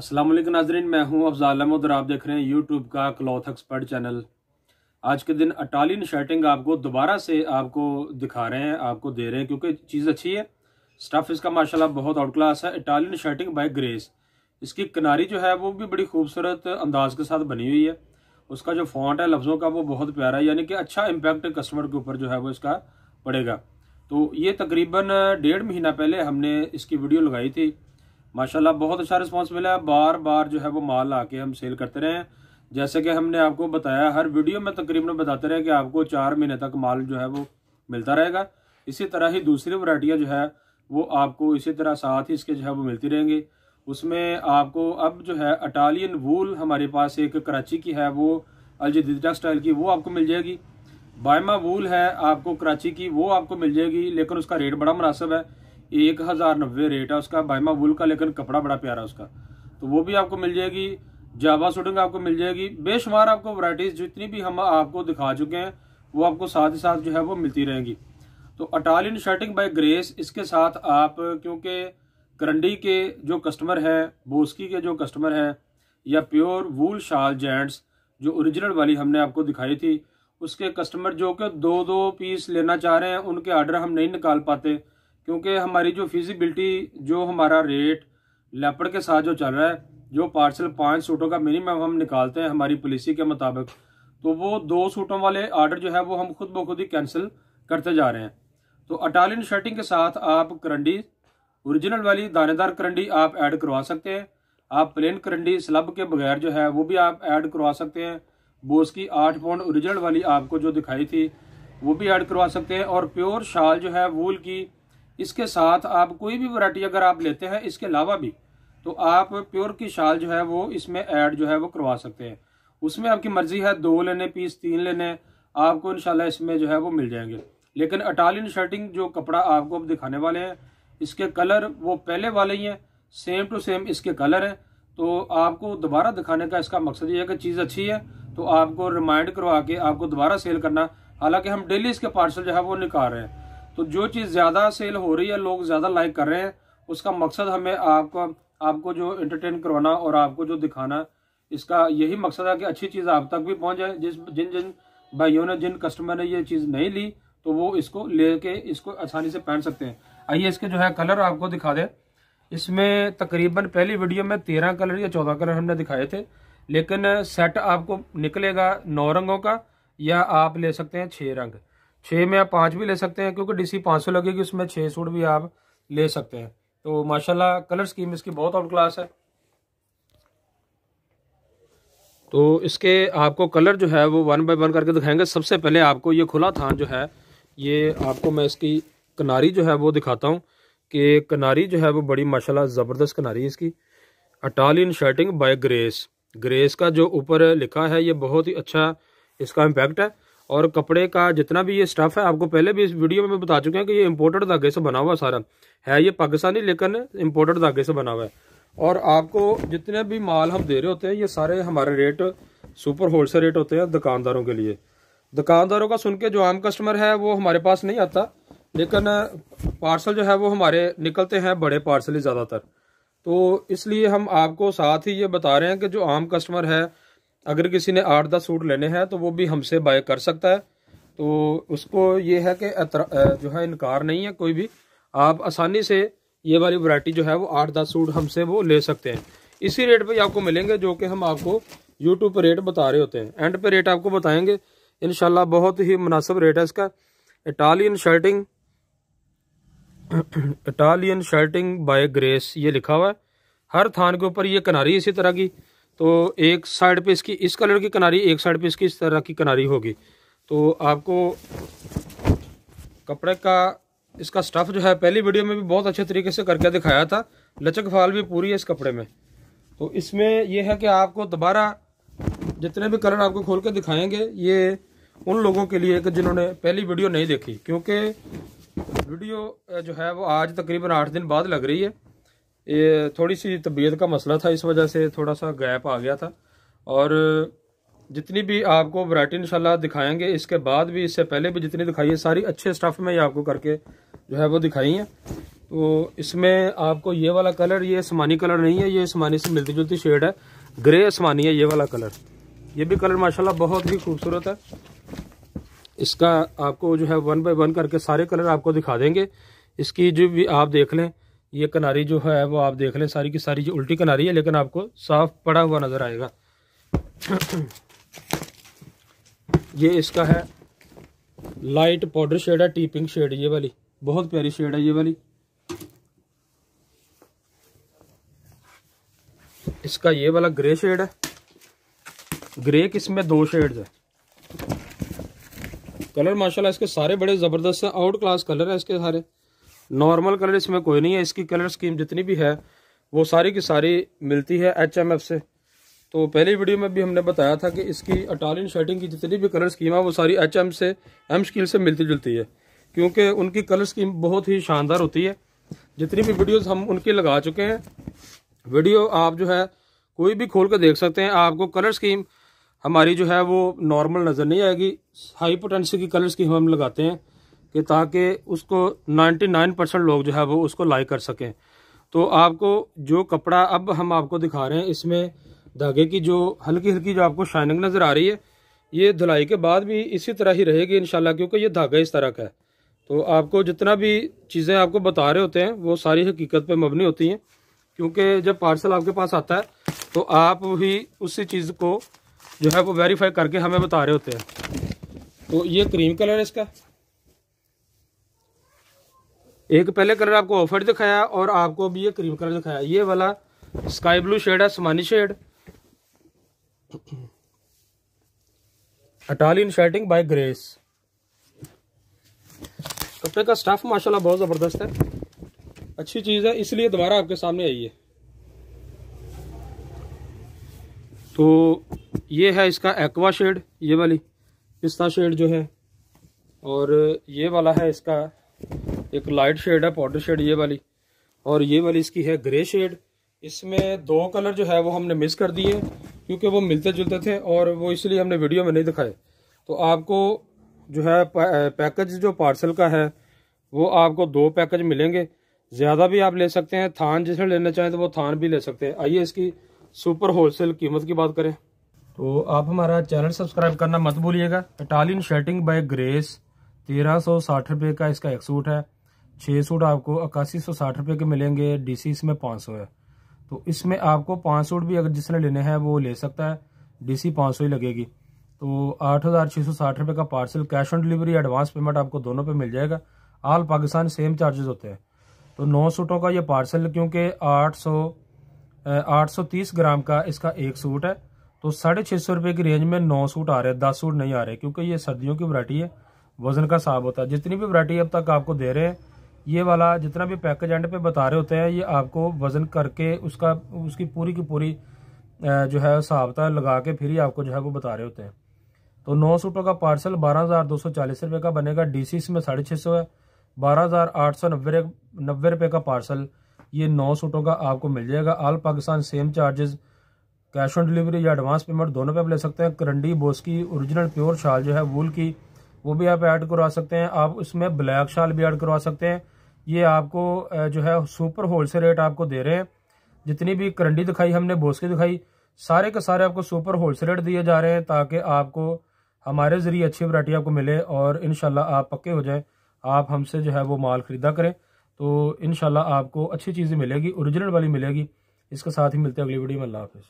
अस्सलाम वालेकुम नाजरीन मैं हूं अफजाल अहमद और आप देख रहे हैं यूट्यूब का क्लॉथ एक्सपर्ट चैनल आज के दिन अटालियन शर्टिंग आपको दोबारा से आपको दिखा रहे हैं आपको दे रहे हैं क्योंकि चीज़ अच्छी है स्टफ़ इसका माशाल्लाह बहुत आउट क्लास है इटालियन शर्टिंग बाय ग्रेस इसकी किनारी जो है वो भी बड़ी खूबसूरत अंदाज के साथ बनी हुई है उसका जो फॉन्ट है लफ्ज़ों का वो बहुत प्यारा है यानी कि अच्छा इम्पैक्ट कस्टमर के ऊपर जो है वो इसका पड़ेगा तो ये तकरीबन डेढ़ महीना पहले हमने इसकी वीडियो लगाई थी माशाल्लाह बहुत अच्छा रिस्पांस मिला है बार बार जो है वो माल आके हम सेल करते रहे हैं जैसे कि हमने आपको बताया हर वीडियो में तकरीबन बताते रहे कि आपको चार महीने तक माल जो है वो मिलता रहेगा इसी तरह ही दूसरी वरायटियाँ जो है वो आपको इसी तरह साथ ही इसके जो है वो मिलती रहेंगी उसमें आपको अब जो है अटालियन वूल हमारे पास एक कराची की है वो अलजदीदा स्टाइल की वो आपको मिल जाएगी बायमा वूल है आपको कराची की वो आपको मिल जाएगी लेकिन उसका रेट बड़ा मुनासिब है एक हज़ार नब्बे रेट है उसका बायमा वूल का लेकिन कपड़ा बड़ा प्यारा उसका तो वो भी आपको मिल जाएगी जावा सूटिंग आपको मिल जाएगी बेशुमार आपको वराइटीज़ जितनी भी हम आपको दिखा चुके हैं वो आपको साथ ही साथ जो है वो मिलती रहेंगी तो अटालियन शर्टिंग बाई ग्रेस इसके साथ आप क्योंकि करंडी के जो कस्टमर हैं बोस्की के जो कस्टमर हैं या प्योर वूल शाल जेंट्स जो ओरिजिनल वाली हमने आपको दिखाई थी उसके कस्टमर जो कि दो दो पीस लेना चाह रहे हैं उनके आर्डर हम नहीं निकाल पाते क्योंकि हमारी जो फिजिबिलिटी जो हमारा रेट लेपड़ के साथ जो चल रहा है जो पार्सल पाँच सूटों का मिनिमम हम निकालते हैं हमारी पॉलिसी के मुताबिक तो वो दो सूटों वाले आर्डर जो है वो हम खुद ब खुद ही कैंसिल करते जा रहे हैं तो अटालिन शर्टिंग के साथ आप करंडी ओरिजिनल वाली दानेदार करंडी आप ऐड करवा सकते हैं आप प्लेन करंडी स्लब के बगैर जो है वो भी आप ऐड करवा सकते हैं बोस की आठ पॉइंट ओरिजिनल वाली आपको जो दिखाई थी वो भी ऐड करवा सकते हैं और प्योर शाल जो है वूल की इसके साथ आप कोई भी वैरायटी अगर आप लेते हैं इसके अलावा भी तो आप प्योर की शाल जो है वो इसमें ऐड जो है वो करवा सकते हैं उसमें आपकी मर्ज़ी है दो लेने पीस तीन लेने आपको इन इसमें जो है वो मिल जाएंगे लेकिन अटालियन शर्टिंग जो कपड़ा आपको अब दिखाने वाले हैं इसके कलर वो पहले वाले ही हैं सेम टू सेम इसके कलर हैं तो आपको दोबारा दिखाने का इसका मकसद ये है कि चीज़ अच्छी है तो आपको रिमाइंड करवा के आपको दोबारा सेल करना हालांकि हम डेली इसके पार्सल जो है वो निकाल रहे हैं तो जो चीज़ ज़्यादा सेल हो रही है लोग ज़्यादा लाइक कर रहे हैं उसका मकसद हमें आपको आपको जो इंटरटेन करवाना और आपको जो दिखाना इसका यही मकसद है कि अच्छी चीज़ आप तक भी पहुँच जाए जिस जिन जिन भाइयों ने जिन कस्टमर ने ये चीज़ नहीं ली तो वो इसको ले के इसको आसानी से पहन सकते हैं आइए इसके जो है कलर आपको दिखा दें इसमें तकरीबन पहली वीडियो में तेरह कलर या चौदह कलर हमने दिखाए थे लेकिन सेट आपको निकलेगा नौ रंगों का या आप ले सकते हैं छः रंग छः में आप पाँच भी ले सकते हैं क्योंकि डीसी पाँच सौ लगेगी उसमें छः सूट भी आप ले सकते हैं तो माशाल्लाह कलर स्कीम इसकी बहुत आउट क्लास है तो इसके आपको कलर जो है वो वन बाय वन करके दिखाएंगे सबसे पहले आपको ये खुला थान जो है ये आपको मैं इसकी किनारी जो है वो दिखाता हूँ कि कनारी जो है वो बड़ी माशाल्लाह ज़बरदस्त कनारी इसकी Italian shirting by Grace Grace का जो ऊपर लिखा है ये बहुत ही अच्छा इसका इम्पैक्ट है और कपड़े का जितना भी ये स्टफ़ है आपको पहले भी इस वीडियो में बता चुके हैं कि ये इम्पोर्टेड धागे से बना हुआ सारा है ये पाकिस्तानी लेकिन इम्पोर्टेड धागे से बना हुआ है और आपको जितने भी माल हम दे रहे होते हैं ये सारे हमारे रेट सुपर होलसेल रेट होते हैं दुकानदारों के लिए दुकानदारों का सुन के जो आम कस्टमर है वो हमारे पास नहीं आता लेकिन पार्सल जो है वो हमारे निकलते हैं बड़े पार्सल ही ज़्यादातर तो इसलिए हम आपको साथ ही ये बता रहे हैं कि जो आम कस्टमर है अगर किसी ने आठ दस सूट लेने हैं तो वो भी हमसे बाय कर सकता है तो उसको ये है कि जो है इनकार नहीं है कोई भी आप आसानी से ये वाली वैरायटी जो है वो आठ दस सूट हमसे वो ले सकते हैं इसी रेट पर आपको मिलेंगे जो कि हम आपको यूट्यूब पर रेट बता रहे होते हैं एंड पे रेट आपको बताएंगे इन बहुत ही मुनासिब रेट है इसका Italian shirting Italian shirting by Grace ये लिखा हुआ है हर थान के ऊपर ये किनारी इसी तरह की तो एक साइड पे इसकी इस कलर की किनारी एक साइड पे इसकी इस तरह की किनारी होगी तो आपको कपड़े का इसका स्टफ़ जो है पहली वीडियो में भी बहुत अच्छे तरीके से करके दिखाया था लचक फाल भी पूरी है इस कपड़े में तो इसमें यह है कि आपको दोबारा जितने भी कलर आपको खोल के दिखाएंगे ये उन लोगों के लिए कि जिन्होंने पहली वीडियो नहीं देखी क्योंकि वीडियो जो है वो आज तकरीबन आठ दिन बाद लग रही है ये थोड़ी सी तबीयत का मसला था इस वजह से थोड़ा सा गैप आ गया था और जितनी भी आपको वरायटी इनशाला दिखाएंगे इसके बाद भी इससे पहले भी जितनी दिखाई है सारी अच्छे स्टफ़ में ये आपको करके जो है वो दिखाई है तो इसमें आपको ये वाला कलर ये आसमानी कलर नहीं है ये आसमानी से मिलती जुलती शेड है ग्रे आसमानी है ये वाला कलर ये भी कलर माशाल्लाह बहुत ही खूबसूरत है इसका आपको जो है वन बाय वन करके सारे कलर आपको दिखा देंगे इसकी जो भी आप देख लें ये कनारी जो है वो आप देख लें सारी की सारी जो उल्टी कनारी है लेकिन आपको साफ पड़ा हुआ नज़र आएगा ये इसका है लाइट पाउडर शेड है टी पिंक शेड ये वाली बहुत प्यारी शेड है ये वाली इसका ये वाला ग्रे शेड है ग्रे में दो शेड्स है कलर माशाल्लाह इसके सारे बड़े ज़बरदस्त हैं आउट क्लास कलर है इसके सारे नॉर्मल कलर इसमें कोई नहीं है इसकी कलर स्कीम जितनी भी है वो सारी की सारी मिलती है एच से तो पहली वीडियो में भी हमने बताया था कि इसकी अटालियन शर्टिंग की जितनी भी कलर स्कीम है वो सारी एच से एम स्कील से मिलती जुलती है क्योंकि उनकी कलर स्कीम बहुत ही शानदार होती है जितनी भी वीडियोस हम उनकी लगा चुके हैं वीडियो आप जो है कोई भी खोल कर देख सकते हैं आपको कलर स्कीम हमारी जो है वो नॉर्मल नज़र नहीं आएगी हाई पोटेंसी की कलर्स की हम लगाते हैं कि ताकि उसको 99 परसेंट लोग जो है वो उसको लाइक कर सकें तो आपको जो कपड़ा अब हम आपको दिखा रहे हैं इसमें धागे की जो हल्की हल्की जो आपको शाइनिंग नज़र आ रही है ये धुलाई के बाद भी इसी तरह ही रहेगी इन क्योंकि ये धागा इस तरह का है तो आपको जितना भी चीज़ें आपको बता रहे होते हैं वो सारी हकीकत पर मबनी होती हैं क्योंकि जब पार्सल आपके पास आता है तो आप ही उसी चीज़ को जो है वो वेरीफाई करके हमें बता रहे होते हैं तो ये क्रीम कलर है इसका एक पहले कलर आपको ऑफर दिखाया और आपको अभी ये क्रीम कलर दिखाया ये वाला स्काई ब्लू शेड है समानी shade Italian shirting by Grace कपड़े का स्टफ माशाल्लाह बहुत ज़बरदस्त है अच्छी चीज़ है इसलिए दोबारा आपके सामने आई है तो ये है इसका एक्वा शेड ये वाली पिस्ता शेड जो है और ये वाला है इसका एक लाइट शेड है पाउडर शेड ये वाली और ये वाली इसकी है ग्रे शेड इसमें दो कलर जो है वो हमने मिस कर दिए क्योंकि वो मिलते जुलते थे और वो इसलिए हमने वीडियो में नहीं दिखाए तो आपको जो है पैकेज जो पार्सल का है वो आपको दो पैकेज मिलेंगे ज़्यादा भी आप ले सकते हैं थान जिसमें लेना चाहें तो वो थान भी ले सकते हैं आइए इसकी सुपर होलसेल कीमत की बात करें तो आप हमारा चैनल सब्सक्राइब करना मत भूलिएगा इटालियन शर्टिंग बाय ग्रेस तेरह सौ साठ रुपये का इसका एक सूट है छः सूट आपको इक्यासी सौ साठ रुपये के मिलेंगे डीसी इसमें पाँच सौ है तो इसमें आपको पाँच सूट भी अगर जिसने लेने हैं वो ले सकता है सी पाँच सौ ही लगेगी तो आठ हज़ार छः सौ साठ रुपये का parcel cash on delivery advance payment आपको दोनों पे मिल जाएगा आल पाकिस्तान सेम चार्जेस होते हैं तो नौ सूटों का ये पार्सल क्योंकि आठ सौ 830 ग्राम का इसका एक सूट है तो साढ़े छः सौ रुपये की रेंज में नौ सूट आ रहे हैं दस सूट नहीं आ रहे क्योंकि ये सर्दियों की वरायटी है वज़न का साफ होता है जितनी भी वरायटी अब तक आपको दे रहे हैं ये वाला जितना भी पैकेज एंड पे बता रहे होते हैं ये आपको वज़न करके उसका उसकी पूरी की पूरी जो है साबता लगा के फिर ही आपको जो है वो बता रहे होते हैं तो नौ सूटों का पार्सल बारह हज़ार दो सौ चालीस रुपये का बनेगा डी सी इसमें साढ़े छः सौ है बारह हज़ार आठ सौ नब्बे नब्बे रुपये का पार्सल ये नौ सूटों का आपको मिल जाएगा all Pakistan same charges cash on delivery या एडवांस पेमेंट दोनों पे आप ले सकते हैं करंडी बोस की ओरिजिनल प्योर शाल जो है वूल की वो भी आप ऐड करवा सकते हैं आप उसमें ब्लैक शाल भी ऐड करवा सकते हैं ये आपको जो है सुपर होलसेल रेट आपको दे रहे हैं जितनी भी करंडी दिखाई हमने बोस की दिखाई सारे के सारे आपको सुपर होलसेल रेट दिए जा रहे हैं ताकि आपको हमारे ज़रिए अच्छी वरायटी आपको मिले और इन आप पक्के हो जाए आप हमसे जो है वो माल ख़रीदा करें तो इन आपको अच्छी चीज़ें मिलेगी ओरिजिनल वाली मिलेगी इसके साथ ही मिलते हैं अगली वीडियो में अल्लाह हाफिज़